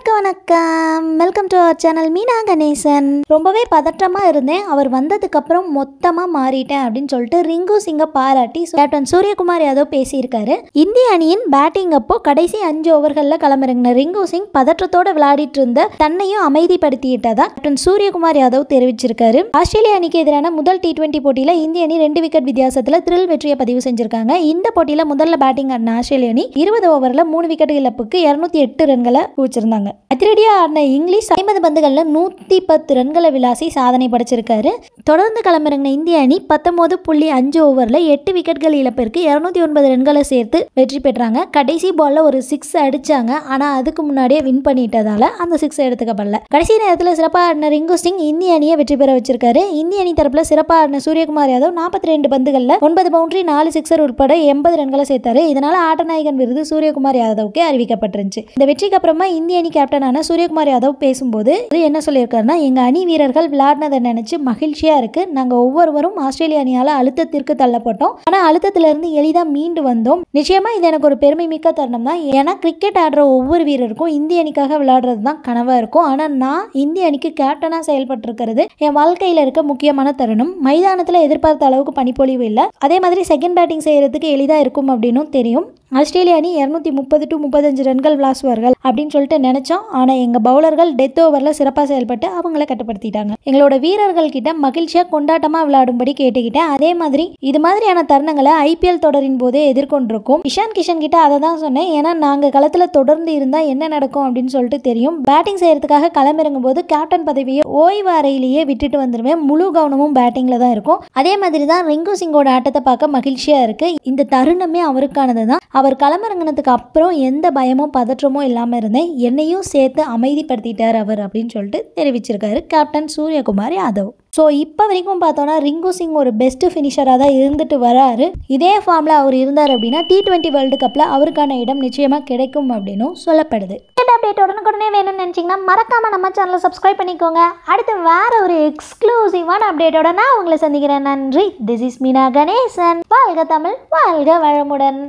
எல்லாருக்கும் வணக்கம் welcome to our channel Meena Ganesan ரொம்பவே பதற்றமாக இருந்தேன் அவர் வந்ததுக்கப்புறம் மொத்தமாக மாறிட்டேன் அப்படின்னு சொல்லிட்டு ரிங்கு சிங்கை பாராட்டி கேப்டன் சூரியகுமார் யாதவ் பேசியிருக்காரு இந்திய அணியின் பேட்டிங் அப்போ கடைசி அஞ்சு ஓவர்களில் களமிறங்கின ரிங்கு சிங் பதற்றத்தோடு விளையாடிட்டு இருந்த தன்னையும் அமைதிப்படுத்திட்டதா கேப்டன் சூரியகுமார் யாதவ் தெரிவிச்சிருக்காரு ஆஸ்திரேலிய அணிக்கு எதிரான முதல் டி டுவெண்ட்டி போட்டியில் இந்திய அணி ரெண்டு விக்கெட் வித்தியாசத்தில் த்ரில் வெற்றியை பதிவு செஞ்சிருக்காங்க இந்த போட்டியில் முதல்ல பேட்டிங் ஆடின ஆஸ்திரேலிய அணி இருபது ஓவரில் மூணு விக்கெட் இழப்புக்கு இரநூத்தி எட்டு ரன்களை குவிச்சிருந்தாங்க அதிரடியாக ஆடின இங்கிலீஷ் ஐம்பது பந்துகளில் நூற்றி பத்து ரன்களை விளாசி சாதனை படைச்சிருக்காரு தொடர்ந்து களமிறங்கின இந்திய அணி பத்தொன்பது புள்ளி அஞ்சு ஓவரில் எட்டு விக்கெட்கள் இழப்பிற்கு இரநூத்தி ஒன்பது ரன்களை சேர்த்து வெற்றி பெற்றாங்க கடைசி பாலில் ஒரு சிக்ஸ் அடித்தாங்க ஆனால் அதுக்கு முன்னாடியே வின் பண்ணிட்டதால அந்த சிக்ஸ் எடுத்துக்கப்படல கடைசி நேரத்தில் சிறப்பாக ஆடின ரிங்கு சிங் இந்திய அணியை வெற்றி பெற வச்சிருக்காரு இந்திய அணி தரப்பில் சிறப்பாக ஆடின சூரியகுமார் யாதவ் நாற்பத்தி ரெண்டு பந்துகளில் ஒன்பது பவுண்டரி நாலு சிக்ஸர் உட்பட எண்பது ரன்களை சேர்த்தாரு இதனால் ஆட்டநாயகன் விருது சூரியகுமார் யாதவுக்கு அறிவிக்கப்பட்டிருந்துச்சு இந்த வெற்றிக்கு அப்புறமா இந்திய அணி கேப்டனான சூரியகுமார் யாதவ் பேசும்போது என்ன சொல்லியிருக்காருன்னா எங்கள் அணி வீரர்கள் விளையாடினதை நினைச்சு மகிழ்ச்சியாக ஈஸியாக இருக்குது நாங்கள் ஒவ்வொருவரும் ஆஸ்திரேலிய அணியால் அழுத்தத்திற்கு தள்ளப்பட்டோம் ஆனால் அழுத்தத்திலிருந்து எளிதாக மீண்டு வந்தோம் நிச்சயமாக இது எனக்கு ஒரு பெருமை மிக்க தருணம் தான் ஏன்னா கிரிக்கெட் ஆடுற ஒவ்வொரு வீரருக்கும் இந்திய அணிக்காக விளையாடுறது தான் கனவாக இருக்கும் ஆனால் நான் இந்திய அணிக்கு கேப்டனாக செயல்பட்டிருக்கிறது என் வாழ்க்கையில் இருக்க முக்கியமான தருணம் மைதானத்தில் எதிர்பார்த்த அளவுக்கு பனிப்பொழிவு இல்லை அதே மாதிரி செகண்ட் பேட்டிங் செய்கிறதுக்கு எளிதாக இருக்கும் அப்படின்னும் தெரியும் ஆஸ்திரேலிய அணி இரநூத்தி முப்பது டு முப்பத்தஞ்சு ரன்கள் விளாசுவார்கள் அப்படின்னு சொல்லிட்டு நினைச்சோம் ஆனால் எங்கள் பவுலர்கள் டெத் ஓவரில் சிறப்பாக செயல்பட்டு அவங்கள கட்டுப்படுத்திட்டாங்க எங்களோட வீரர்கள் கிட்ட மகிழ்ச்சியாக கொண்டாட்டமாக விளையாடும்படி கேட்டுக்கிட்டேன் அதே மாதிரி இது மாதிரியான தருணங்களை ஐபிஎல் தொடரின் போதே எதிர்கொண்டிருக்கும் இஷான் கிஷன் கிட்ட அதை தான் சொன்னேன் ஏன்னா நாங்கள் களத்தில் தொடர்ந்து இருந்தால் என்ன நடக்கும் அப்படின்னு சொல்லிட்டு தெரியும் பேட்டிங் செய்யறதுக்காக களமிறங்கும் போது கேப்டன் பதவியை ஓய்வு அறையிலேயே விட்டுட்டு வந்துடுவேன் முழு கவனமும் பேட்டிங்கில் தான் இருக்கும் அதே மாதிரி தான் ரிங்கு சிங்கோட ஆட்டத்தை பார்க்க மகிழ்ச்சியாக இருக்குது இந்த தருணமே அவருக்கானது தான் அவர் களமிறங்கினதுக்கு அப்புறம் எந்த பயமோ பதற்றமோ இல்லாமல் இருந்தேன் என்னையும் சேர்த்து அமைதிப்படுத்திட்டார் அவர் அப்படின்னு சொல்லிட்டு தெரிவிச்சிருக்காரு கேப்டன் சூரியகுமார் யாதவ் ஸோ இப்போ வரைக்கும் பார்த்தோன்னா ரிங்கு சிங் ஒரு பெஸ்ட் ஃபினிஷராக தான் இருந்துட்டு வராரு இதே ஃபார்மில் அவர் இருந்தார் அப்படின்னா டி ட்வெண்ட்டி வேர்ல்டு கப்பில் அவருக்கான இடம் நிச்சயமாக கிடைக்கும் அப்படின்னும் சொல்லப்படுது அப்டேட் உடனுக்குடனே வேணும்னு நினச்சிங்கன்னா மறக்காமல் நம்ம சேனலை சப்ஸ்கிரைப் பண்ணிக்கோங்க அடுத்து வேற ஒரு எக்ஸ்க்ளூசிவான அப்டேட்டோட நான் உங்களை சந்திக்கிறேன் நன்றி திஸ் இஸ் மீனா கணேசன் வாழ்க தமிழ் வாழ்க வளமுடன்